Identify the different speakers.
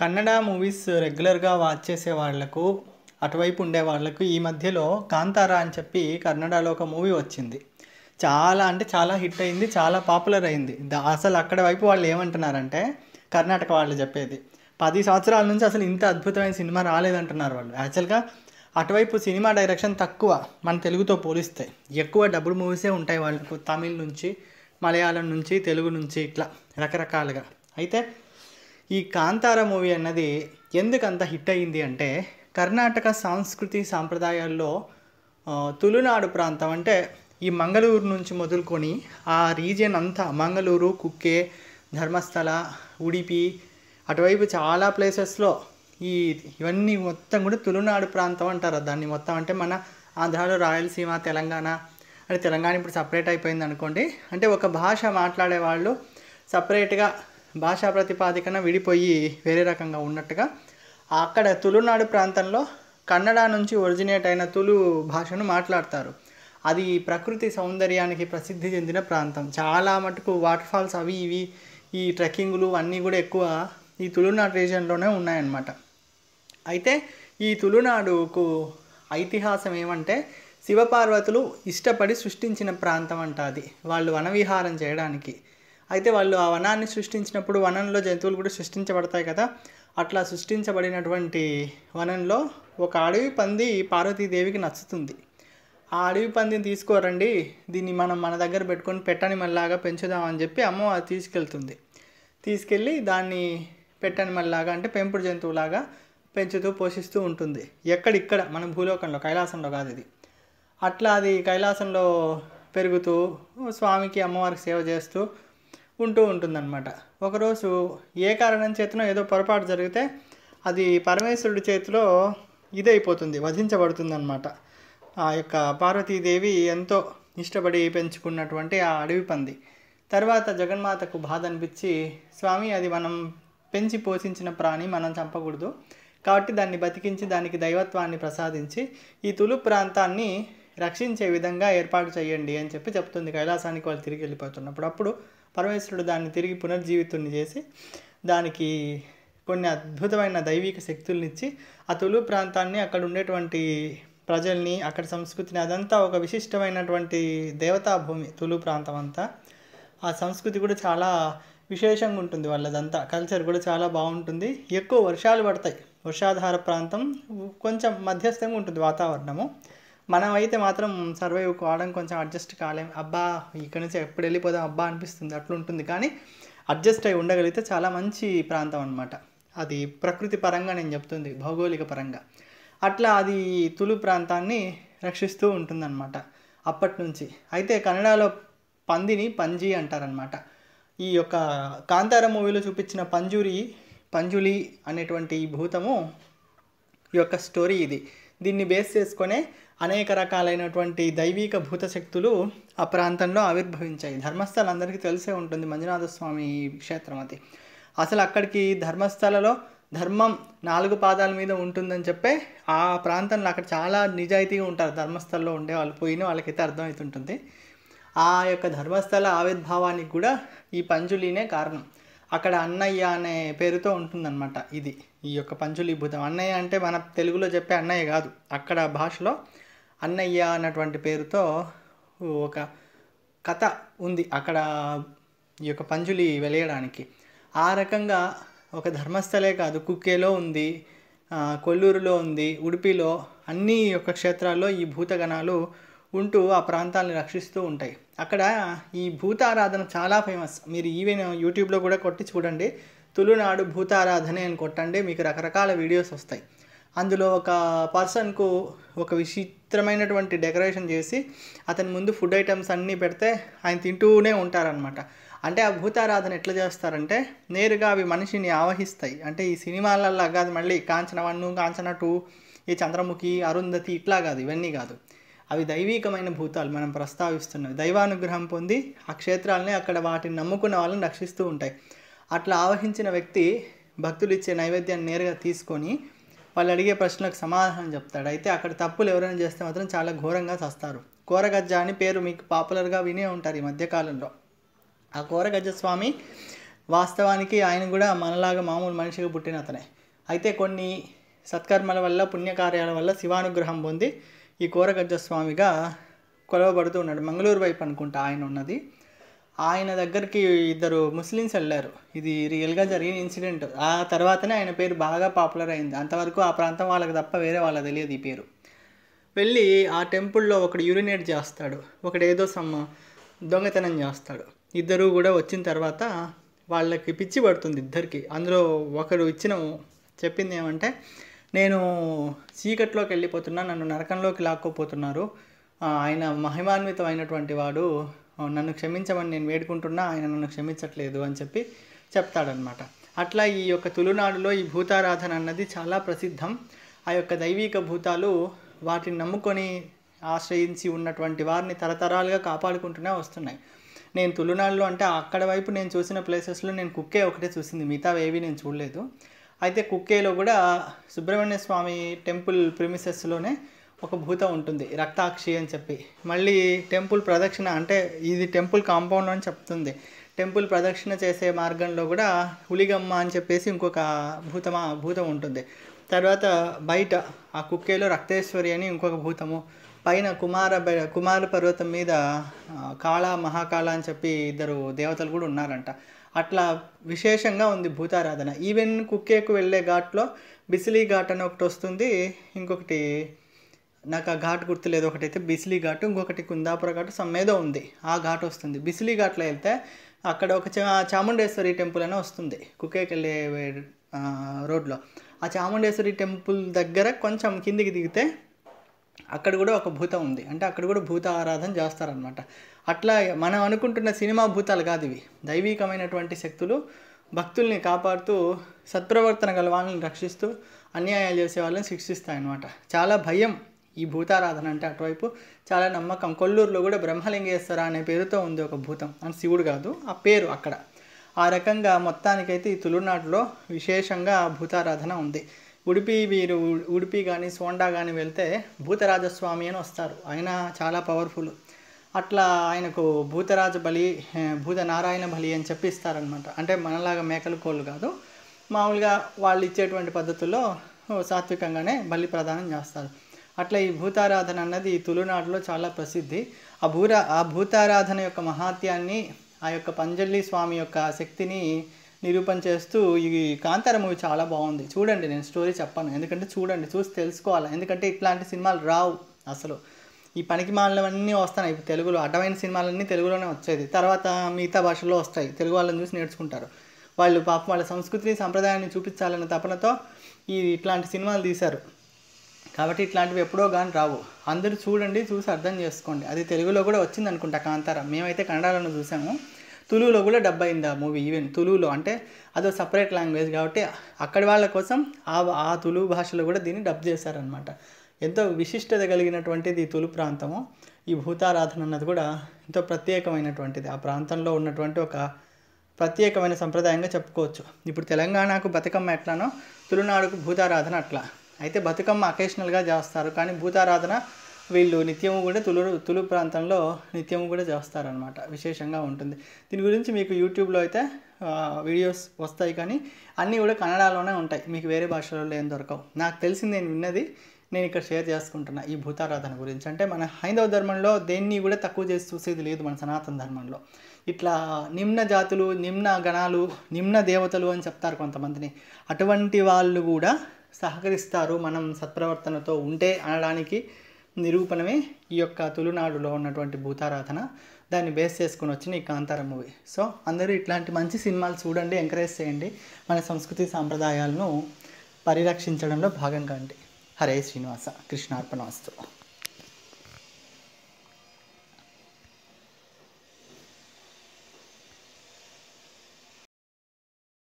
Speaker 1: Kannada movies రెగ్యులర్గా watch చేసే వాళ్లకు అటువైపు ఉండే వాళ్ళకు ఈ మధ్యలో కాంతారా అని చెప్పి కన్నడలో ఒక మూవీ వచ్చింది చాలా అంటే చాలా హిట్ అయింది చాలా పాపులర్ అయింది అసలు అక్కడ వైపు వాళ్ళు ఏమంటున్నారంటే కర్ణాటక వాళ్ళు చెప్పేది పది సంవత్సరాల నుంచి అసలు ఇంత అద్భుతమైన సినిమా రాలేదంటున్నారు వాళ్ళు యాక్చువల్గా అటువైపు సినిమా డైరెక్షన్ తక్కువ మన తెలుగుతో పోలిస్తే ఎక్కువ డబ్బులు మూవీసే ఉంటాయి వాళ్ళకు తమిళ్ నుంచి మలయాళం నుంచి తెలుగు నుంచి ఇట్లా రకరకాలుగా అయితే ఈ కాంతార మూవీ అన్నది ఎందుకంత హిట్ అయింది అంటే కర్ణాటక సాంస్కృతి సాంప్రదాయాల్లో తులునాడు ప్రాంతం అంటే ఈ మంగళూరు నుంచి మొదలుకొని ఆ రీజియన్ అంతా మంగళూరు కుక్కే ధర్మస్థల ఉడిపి అటువైపు చాలా ప్లేసెస్లో ఈ ఇవన్నీ మొత్తం కూడా తులునాడు ప్రాంతం అంటారు దాన్ని మొత్తం అంటే మన ఆంధ్రాలో రాయలసీమ తెలంగాణ అంటే తెలంగాణ ఇప్పుడు సపరేట్ అయిపోయింది అనుకోండి అంటే ఒక భాష మాట్లాడే వాళ్ళు సపరేట్గా భాషా ప్రతిపాదికన విడిపోయి వేరే రకంగా ఉన్నట్టుగా అక్కడ తులునాడు ప్రాంతంలో కన్నడ నుంచి ఒరిజినేట్ అయిన తులు భాషను మాట్లాడతారు అది ప్రకృతి సౌందర్యానికి ప్రసిద్ధి చెందిన ప్రాంతం చాలా మటుకు వాటర్ ఫాల్స్ అవి ఇవి ఈ ట్రెక్కింగ్లు అన్నీ కూడా ఎక్కువ ఈ తులునాడు రీజన్లోనే ఉన్నాయన్నమాట అయితే ఈ తులునాడుకు ఐతిహాసం ఏమంటే శివపార్వతులు ఇష్టపడి సృష్టించిన ప్రాంతం అంట అది వాళ్ళు వనవిహారం చేయడానికి అయితే వాళ్ళు ఆ వనాన్ని సృష్టించినప్పుడు వనంలో జంతువులు కూడా సృష్టించబడతాయి కదా అట్లా సృష్టించబడినటువంటి వనంలో ఒక అడవి పంది పార్వతీదేవికి నచ్చుతుంది ఆ అడవి పందిని తీసుకోరండి దీన్ని మనం మన దగ్గర పెట్టుకొని పెట్టని మళ్ళాగా పెంచుదామని చెప్పి అమ్మ అది తీసుకెళ్తుంది తీసుకెళ్ళి దాన్ని పెట్టని మళ్ళాగా అంటే పెంపుడు జంతువులాగా పెంచుతూ పోషిస్తూ ఉంటుంది ఎక్కడిక్కడ మన భూలోకంలో కైలాసంలో కాదు ఇది అట్లా అది కైలాసంలో పెరుగుతూ స్వామికి అమ్మవారికి సేవ చేస్తూ ఉంటూ ఉంటుందన్నమాట ఒకరోజు ఏ కారణం చేతనో ఏదో పొరపాటు జరిగితే అది పరమేశ్వరుడి చేతిలో ఇదైపోతుంది వధించబడుతుందన్నమాట ఆ యొక్క పార్వతీదేవి ఎంతో ఇష్టపడి పెంచుకున్నటువంటి ఆ అడవి పంది తర్వాత జగన్మాతకు బాధ అనిపించి స్వామి అది మనం పెంచి పోషించిన ప్రాణి మనం చంపకూడదు కాబట్టి దాన్ని బతికించి దానికి దైవత్వాన్ని ప్రసాదించి ఈ తులు ప్రాంతాన్ని రక్షించే విధంగా ఏర్పాటు చేయండి అని చెప్పి చెప్తుంది కైలాసానికి వాళ్ళు తిరిగి వెళ్ళిపోతున్నప్పుడు అప్పుడు పరమేశ్వరుడు దాన్ని తిరిగి పునర్జీవితుని చేసి దానికి కొన్ని అద్భుతమైన దైవిక శక్తుల్నిచ్చి ఆ తొలు ప్రాంతాన్ని అక్కడ ఉండేటువంటి ప్రజల్ని అక్కడ సంస్కృతిని అదంతా ఒక విశిష్టమైనటువంటి దేవతా భూమి తులు ప్రాంతం అంతా ఆ సంస్కృతి కూడా చాలా విశేషంగా ఉంటుంది వాళ్ళదంతా కల్చర్ కూడా చాలా బాగుంటుంది ఎక్కువ వర్షాలు పడతాయి వర్షాధార ప్రాంతం కొంచెం మధ్యస్థంగా ఉంటుంది వాతావరణము మనం అయితే మాత్రం సర్వైవ్ కావడం కొంచెం అడ్జస్ట్ కాలేం అబ్బా ఇక్కడ నుంచి ఎప్పుడు వెళ్ళిపోదాం అబ్బా అనిపిస్తుంది అట్లా ఉంటుంది కానీ అడ్జస్ట్ అయి ఉండగలిగితే చాలా మంచి ప్రాంతం అనమాట అది ప్రకృతి పరంగా నేను చెప్తుంది భౌగోళిక పరంగా అట్లా అది తులు ప్రాంతాన్ని రక్షిస్తూ ఉంటుందన్నమాట అప్పటి నుంచి అయితే కన్నడలో పందిని పంజీ అంటారనమాట ఈ యొక్క కాంతార మూవీలో చూపించిన పంజురి పంజులి అనేటువంటి భూతము ఈ యొక్క స్టోరీ ఇది దీన్ని బేస్ చేసుకొనే అనేక రకాలైనటువంటి దైవిక భూతశక్తులు ఆ ప్రాంతంలో ఆవిర్భవించాయి ధర్మస్థలం అందరికీ తెలిసే ఉంటుంది మంజునాథ స్వామి క్షేత్రం అది అసలు అక్కడికి ధర్మస్థలలో ధర్మం నాలుగు పాదాల మీద ఉంటుందని చెప్పే ఆ ప్రాంతంలో అక్కడ చాలా నిజాయితీగా ఉంటారు ధర్మస్థలలో ఉండే వాళ్ళు పోయిన వాళ్ళకైతే అర్థమవుతుంటుంది ఆ యొక్క ధర్మస్థల ఆవిర్భావానికి కూడా ఈ పంజులీనే కారణం అక్కడ అన్నయ్య అనే పేరుతో ఉంటుందన్నమాట ఇది ఈ యొక్క పంచులీభూతం అన్నయ్య అంటే మన తెలుగులో చెప్పే అన్నయ్య కాదు అక్కడ భాషలో అన్నయ్య అన్నటువంటి పేరుతో ఒక కథ ఉంది అక్కడ ఈ యొక్క పంజులి వెలయడానికి ఆ రకంగా ఒక ధర్మస్థలే కాదు కుక్కేలో ఉంది కొల్లూరులో ఉంది ఉడిపిలో అన్ని యొక్క క్షేత్రాల్లో ఈ భూతగణాలు ఉంటూ ఆ ప్రాంతాలను రక్షిస్తూ ఉంటాయి అక్కడ ఈ భూతారాధన చాలా ఫేమస్ మీరు ఈవెన్ యూట్యూబ్లో కూడా కొట్టి చూడండి తులునాడు భూతారాధనే అని కొట్టండి మీకు రకరకాల వీడియోస్ వస్తాయి అందులో ఒక పర్సన్కు ఒక విచిత్రమైనటువంటి డెకరేషన్ చేసి అతని ముందు ఫుడ్ ఐటమ్స్ అన్నీ పెడితే ఆయన తింటూనే ఉంటారనమాట అంటే ఆ భూతారాధన ఎట్లా చేస్తారంటే నేరుగా అవి మనిషిని ఆవహిస్తాయి అంటే ఈ సినిమాలల్లో కాదు మళ్ళీ కాంచన వన్ను కాంచన టూ ఈ చంద్రముఖి అరుంధతి ఇట్లా కాదు ఇవన్నీ కాదు అవి దైవీకమైన భూతాలు మనం ప్రస్తావిస్తున్నవి దైవానుగ్రహం పొంది ఆ క్షేత్రాలని అక్కడ వాటిని నమ్ముకున్న వాళ్ళని రక్షిస్తూ ఉంటాయి అట్లా ఆవహించిన వ్యక్తి భక్తులు ఇచ్చే నైవేద్యాన్ని నేరుగా తీసుకొని వాళ్ళు అడిగే ప్రశ్నలకు సమాధానం చెప్తాడు అయితే అక్కడ తప్పులు ఎవరైనా చేస్తే మాత్రం చాలా ఘోరంగా చస్తారు కోరగజ్జ అని పేరు మీకు పాపులర్గా వినే ఉంటారు ఈ మధ్యకాలంలో ఆ కోరగజ్జ స్వామి వాస్తవానికి ఆయన కూడా మనలాగా మామూలు మనిషిగా పుట్టిన అతనే అయితే కొన్ని సత్కర్మల వల్ల పుణ్యకార్యాల వల్ల శివానుగ్రహం పొంది ఈ కోరగజ్జ స్వామిగా కొలవబడుతూ ఉన్నాడు మంగళూరు వైపు అనుకుంటా ఆయన ఉన్నది ఆయన దగ్గరికి ఇద్దరు ముస్లిమ్స్ వెళ్ళారు ఇది రియల్గా జరిగిన ఇన్సిడెంట్ ఆ తర్వాతనే ఆయన పేరు బాగా పాపులర్ అయింది అంతవరకు ఆ ప్రాంతం వాళ్ళకి తప్ప వేరే వాళ్ళకి తెలియదు ఈ పేరు వెళ్ళి ఆ టెంపుల్లో ఒకడు యూరినేట్ చేస్తాడు ఒకడు ఏదో సమ్ దొంగతనం చేస్తాడు ఇద్దరు కూడా వచ్చిన తర్వాత వాళ్ళకి పిచ్చి పడుతుంది ఇద్దరికి అందులో ఒకరు ఇచ్చిన చెప్పింది ఏమంటే నేను చీకట్లోకి వెళ్ళిపోతున్నా నన్ను నరకంలోకి లాక్కోపోతున్నారు ఆయన మహిమాన్వితమైనటువంటి వాడు నన్ను క్షమించమని నేను వేడుకుంటున్నా ఆయన నన్ను క్షమించట్లేదు అని చెప్పి చెప్తాడనమాట అట్లా ఈ యొక్క తులునాడులో ఈ భూతారాధన అన్నది చాలా ప్రసిద్ధం ఆ యొక్క దైవిక భూతాలు వాటిని నమ్ముకొని ఆశ్రయించి ఉన్నటువంటి వారిని తరతరాలుగా కాపాడుకుంటూనే వస్తున్నాయి నేను తులునాడులో అంటే అక్కడ వైపు నేను చూసిన ప్లేసెస్లో నేను కుక్కే ఒకటే చూసింది మిగతా ఏవి నేను చూడలేదు అయితే కుక్కేలో కూడా సుబ్రహ్మణ్య స్వామి టెంపుల్ ప్రిమిసెస్లోనే ఒక భూత ఉంటుంది రక్తాక్షి అని చెప్పి మళ్ళీ టెంపుల్ ప్రదక్షిణ అంటే ఇది టెంపుల్ కాంపౌండ్ అని చెప్తుంది టెంపుల్ ప్రదక్షిణ చేసే మార్గంలో కూడా హులిగమ్మ అని చెప్పేసి ఇంకొక భూతమా భూతం ఉంటుంది తర్వాత బయట ఆ కుక్కేలో రక్తేశ్వరి అని ఇంకొక భూతము పైన కుమార కుమార పర్వతం మీద కాళ మహాకాళ అని చెప్పి ఇద్దరు దేవతలు కూడా ఉన్నారంట అట్లా విశేషంగా ఉంది భూతారాధన ఈవెన్ కుక్కేకు వెళ్ళే ఘాట్లో బిసిలీ ఘాట్ అని ఒకటి వస్తుంది ఇంకొకటి నాకు ఆ ఘాట్ గుర్తులేదు ఒకటైతే బిస్లీ ఘాటు ఇంకొకటి కుందాపుర ఘాటు సమ్మేదో ఉంది ఆ ఘాట్ వస్తుంది బిస్లీ ఘాట్లో వెళ్తే అక్కడ ఒక చాముండేశ్వరి టెంపుల్ అనే వస్తుంది కుకేకి వెళ్ళే రోడ్లో ఆ చాముండేశ్వరి టెంపుల్ దగ్గర కొంచెం కిందికి దిగితే అక్కడ కూడా ఒక భూతం ఉంది అంటే అక్కడ కూడా భూత ఆరాధన చేస్తారనమాట అట్లా మనం అనుకుంటున్న సినిమా భూతాలు కాదు ఇవి దైవికమైనటువంటి శక్తులు భక్తుల్ని కాపాడుతూ సత్ప్రవర్తన గల వాళ్ళని రక్షిస్తూ అన్యాయాలు చేసే వాళ్ళని శిక్షిస్తాయన్నమాట చాలా భయం ఈ భూతారాధన అంటే అటువైపు చాలా నమ్మకం కొల్లూరులో కూడా బ్రహ్మలింగేశ్వర అనే పేరుతో ఉంది ఒక భూతం అని శివుడు కాదు ఆ పేరు అక్కడ ఆ రకంగా మొత్తానికైతే ఈ తులునాడులో విశేషంగా భూతారాధన ఉంది ఉడిపి వీరు ఉడిపి కానీ సోండా కానీ వెళ్తే భూతరాజస్వామి అని వస్తారు ఆయన చాలా పవర్ఫుల్ అట్లా ఆయనకు భూతరాజ బలి భూత నారాయణ బలి అని చెప్పి ఇస్తారనమాట అంటే మనలాగా మేకలు కోళ్ళు కాదు మామూలుగా వాళ్ళు ఇచ్చేటువంటి పద్ధతుల్లో సాత్వికంగానే బలి ప్రదానం చేస్తారు అట్లా ఈ భూతారాధన అన్నది తులునాడులో చాలా ప్రసిద్ధి ఆ భూరా ఆ భూతారాధన యొక్క మహాత్యాన్ని ఆ యొక్క పంజల్లి స్వామి యొక్క శక్తిని నిరూపణ చేస్తూ ఈ కాంతార మూవీ చాలా బాగుంది చూడండి నేను స్టోరీ చెప్పాను ఎందుకంటే చూడండి చూసి తెలుసుకోవాలి ఎందుకంటే ఇట్లాంటి సినిమాలు రావు అసలు ఈ పనికి మాలవన్నీ వస్తున్నాయి తెలుగులో అటవైన సినిమాలన్నీ తెలుగులోనే వచ్చేది తర్వాత మిగతా భాషల్లో వస్తాయి తెలుగు వాళ్ళని చూసి నేర్చుకుంటారు వాళ్ళు పాపం వాళ్ళ సంస్కృతిని సంప్రదాయాన్ని చూపించాలన్న తపనతో ఈ ఇట్లాంటి సినిమాలు తీశారు కాబట్టి ఇట్లాంటివి ఎప్పుడో కానీ రావు అందరూ చూడండి చూసి అర్థం చేసుకోండి అది తెలుగులో కూడా వచ్చింది అనుకుంటా కాంతార మేమైతే కన్నడలోనే చూసాము తులులో కూడా డబ్ అయింది ఆ మూవీ ఈవెన్ తులులో అంటే అదో సపరేట్ లాంగ్వేజ్ కాబట్టి అక్కడి వాళ్ళ కోసం ఆ ఆ తులు భాషలో కూడా దీన్ని డబ్ చేశారనమాట ఎంతో విశిష్టత కలిగినటువంటిది ఈ తులు ప్రాంతము ఈ భూతారాధన అన్నది కూడా ఎంతో ప్రత్యేకమైనటువంటిది ఆ ప్రాంతంలో ఉన్నటువంటి ఒక ప్రత్యేకమైన సంప్రదాయంగా చెప్పుకోవచ్చు ఇప్పుడు తెలంగాణకు బతుకమ్మ ఎట్లానో తులునాడుకు భూతారాధన అట్లా అయితే బతుకమ్మ అకేషనల్గా చేస్తారు కానీ భూతారాధన వీళ్ళు నిత్యము కూడా తులు తులు ప్రాంతంలో నిత్యము కూడా చేస్తారనమాట విశేషంగా ఉంటుంది దీని గురించి మీకు యూట్యూబ్లో అయితే వీడియోస్ వస్తాయి కానీ అన్నీ కూడా కన్నడలోనే ఉంటాయి మీకు వేరే భాషలలో ఏం దొరకవు నాకు తెలిసింది నేను విన్నది నేను ఇక్కడ షేర్ చేసుకుంటున్నా ఈ భూతారాధన గురించి అంటే మన హైందవ ధర్మంలో దేన్ని కూడా తక్కువ చేసి చూసేది లేదు మన సనాతన ధర్మంలో ఇట్లా నిమ్న జాతులు నిమ్న గణాలు నిమ్న దేవతలు అని చెప్తారు కొంతమందిని అటువంటి వాళ్ళు కూడా సహకరిస్తారు మనం సత్ప్రవర్తనతో ఉంటే అనడానికి నిరూపణమే ఈ యొక్క తులునాడులో ఉన్నటువంటి భూతారాధన దాన్ని బేస్ చేసుకుని వచ్చిన ఈ కాంతార మూవీ సో అందరూ ఇట్లాంటి మంచి సినిమాలు చూడండి ఎంకరేజ్ చేయండి మన సంస్కృతి సాంప్రదాయాలను పరిరక్షించడంలో భాగం కండి హరే శ్రీనివాస కృష్ణార్పణ వస్తు